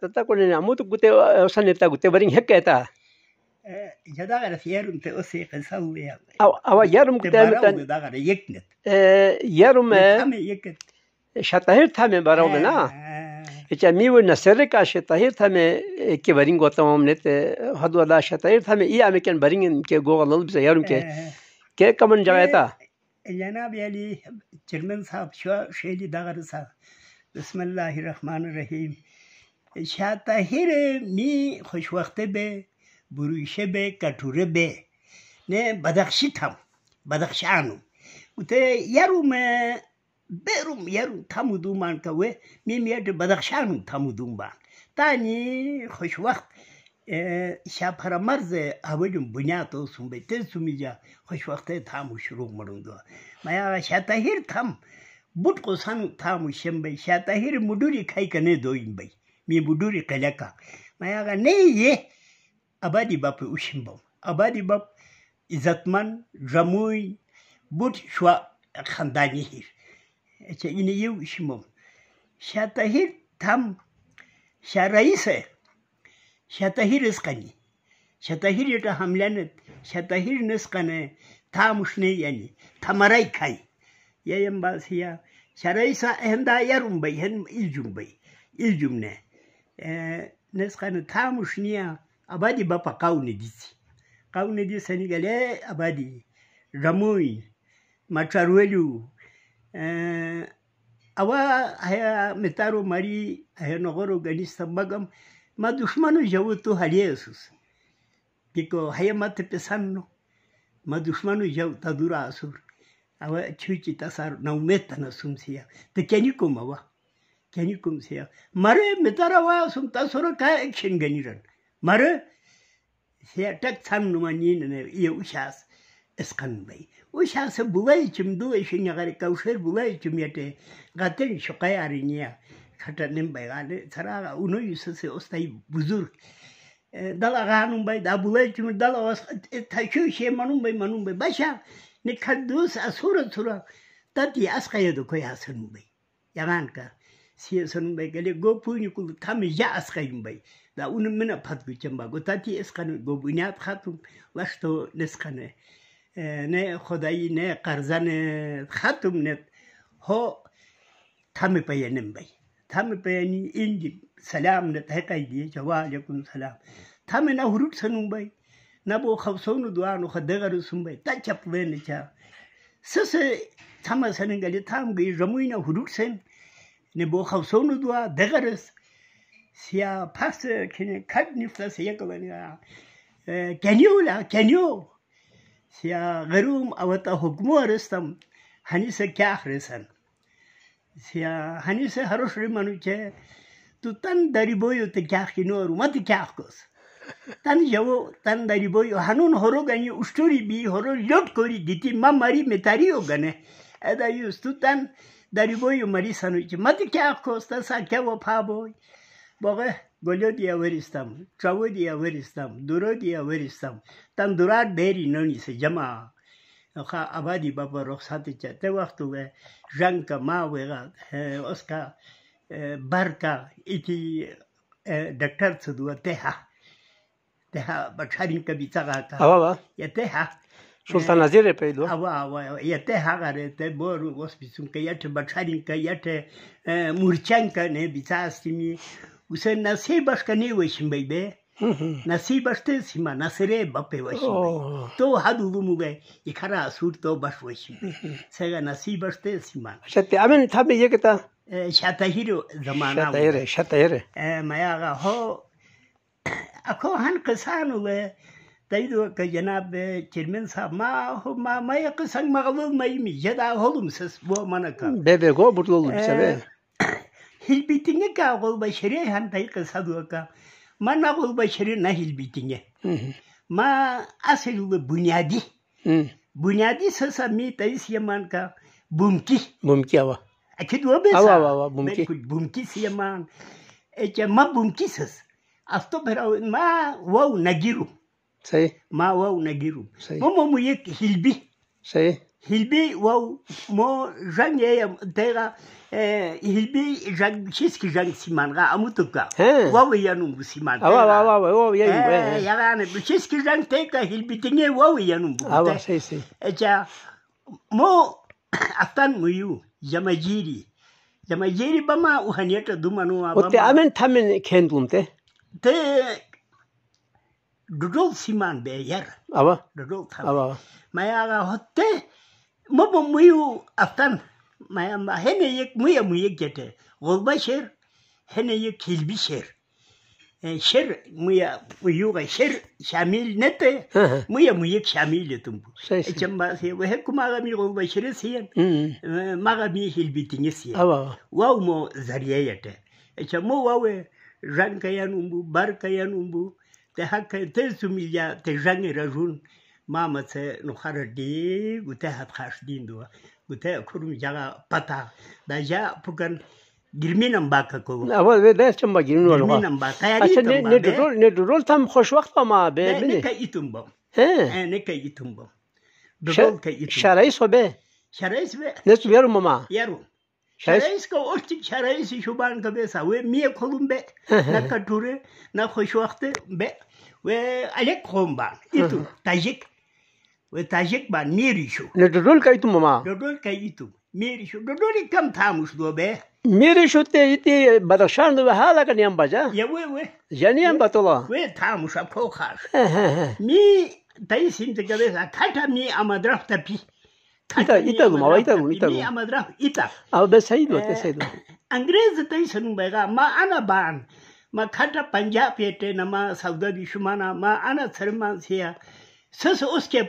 tätäkuinen muutu kute osanneetta kute varin hekkeetä. Ja dagaras järum te oseekan sallia. Awa järum kute amitan. Dagara yeknet. Järum. Tame yeket. Şatahir tame barawme na. Echa miwe nasere ka şatahir tame ke varin gotamam net hadu ala şatahir tame i ameken varin ke gogalal bize yarum ke. Ke kaman jagayta. जनाब अली चेयरमैन साहब शेली दागर साहब बसमीम shaata hiri mi khushwakhti be, buruishi be, kathuri be, ne badakshi tam, badakshi anu. Ute yaru me, beru yaru tamu dhuman kawe, mi miyati badakshi anu tamu dhumban. Tani khushwakht, shaapara marze awajum bunyato sumbe, ten sumija khushwakhti tamu shurug marungdo. Maya shaata tam, butku tamu shimbe, shaata muduri kai kane doyimbe. mibuduri kaleka mayaga neye abadi bap ushimbom abadi bap izatman jamuy but şua khandani hir eçe yine yev işimom şatahir tam şaraise şatahir ıskani şatahir yata hamlanet şatahir nıskane tam uşne yani tamaray kay yayın bazı ya şaraisa hem daha yarım bay hem ne Eh, neskhana thamushnia abadi bapa kaunedisi kaunedisi anigale abadi ramui macharwelu uh, eh, awa haya metaro mari haya nogoro ganista bagam ma dushmano jawutu haliesus piko haya mate pesano ma dushmano jawta dura asur awa chuchi tasar na umeta na sumsia te keniko mawa 되니끔 세요. 말에 메따라와 숨따 소로 가 킹건이런. 말에 세탁 참누만 이는 이 우샤스 اسقن بی او شخص بوای چم دو ایشن یغری کوشر بوای چم یته قاتل شقای ارینیا خطرنم بیغاله ترا اونو یوسس استای بزرگ دل غانم بی دا بوای چم دل واس تکیو شی منم بی منم بی باشا نکدوس اسور سورا تتی اسقای دو کوی حسن بی یمان که siyesanın bay gele gopuni kulu tam ya askayım bay. Da unu mina pat gücem bak. Otati eskanı gobuniyat hatum laşto neskanı. E, ne hodayı ne karzanı e, hatum net. Ho tam payanım bay. Tam payani indi selam net hekay diye cevap aleyküm selam. Tam ne hurut sanım bay. Ne bu kavsonu duanı hodagarı sun bay. Ta çaplayın ça. Sese tam sanın gele tam gıyı ramuyna hurut sen. نبو خواب دوا، و دعفرس سیا پس که نخاد نفلس یک و کنیولا کنیو سیا غریم آباده حکم ورستم هنیس کیا خرسن سیا هنیس هروش ریمانوچه تو تن دریبایو تو چیا کنیو آروم اتی تن جو تن دریبایو هنون هروگ اینی اشتری بی هرو لود کوی دیتی ما ماری متاریو گنه edeyüstüden deriboyu marisan Madı ki akkosta sake o paboy. Bağı golü diye veristam, çavu diye veristam, duru diye veristam. Tan durar deri noni se cema. Oka abadi baba ruhsatı çete vaktu ve janka ma ve oska e, barka iki doctor सुधुवर ते हा ते हा बक्षारी कबीचा गाता येते हा Sultan Azire peydu. Ava ava yete hagarete boru gospisunka yete bakarinka yete eh, murçanka ne bitastimi. Usen nasıl başka ne veşin bey be? Mhm. Nasıl başta sima nasire bape veşin bey. Oh. To hadu dumu be ikara asur to baş veşin bey. Sega nasıl başta sima. Şete amen tabi yekta. Şatahiro eh, zamana. Şatahire şatahire. Eh, Mayaga ho. Ako han kısan ule. तैरो का जनाब चेयरमैन साहब माँ माँ माँ यक संग मगलल मई मी जदा होलum siz bu amana kal. Bebe go burada olur ee, sebe. Hilbitini ka gol başarı han tay kısa duaka. Mana gol başarı na hilbitini. Ma asıl bunyadi. Bunyadi sasa mi tayis yaman ka bumki. Bumki ava. Akid e, o besa. Ava ava bumki. Bumki siyaman. Ece ma bumki sas. Afto perawen ma wow nagiru. صحيح مع واو نجيرو صحيح مو مو يك هلبي صحيح هلبي واو مو جان يا دايرا هلبي جان شيسكي جان سيمان غا اموتوكا واو يا نوم سيمان واو واو واو يا يا انا شيسكي جان تيكا هلبي تني واو يا نوم اه صحيح صحيح اجا مو اتن ميو جماجيري جماجيري بما وهنيتا دومانو بما وتي امن تمن كندلمته te eh, Dudul siman be yer awa dudol tam awa maya ga hotte mo mo muyu aftan maya ma hene yek muya muya gete golba şer hene yek hilbi şer şer e, muya muyu ga şer şamil nete muya muya şamil etum bu şey, şey. ecem ba se ve kuma ga mi golba şer siyen e, ma ga mi hilbi tinye siyen awa wa mo zariye yete mo wa we ranka yanumbu barka 대학교에서 미야 대장이라 준 마마세 노하르디 우테 핫하시딘도 우테 쿠름 자가 바타 나야 푸간 ګرمینم باکه کو اول وې داس چې ما ګرمین ولغه ګرمینم باکه یاري ته نه درول نه درول تم خوش وخت ما به نه کې ایتم بم ها نه کې ایتم بم درول کې ایتم شرایط وبه شرایط وبه نسو یارو ماما یارو کرایس که وقت کرایسی شو بان تا دیسا وی میه کلوم بی نکا دوری نخوش وقت به وی علیک خون بان ایتو تاجک وی تاجک بان میری شو ندرول که ایتو ماما ندرول که ایتو میری شو ندرولی کم تاموش دو به میری شو تی ایتی بدخشان دو بحالا کنیم بجا یه وی وی جانیم بطولا وی تاموش اپو خاش می تایسیم تکا دیسا می اما پی Ita, ita gu mawa, ita gu, ita gu. Ini amadra, ita. Aw da saidu, da saidu. Angrez tai sanu bega, ma ana ban, ma khata Punjab yete na ma Saudi Shumana, ma ana Sarman siya. Sas uske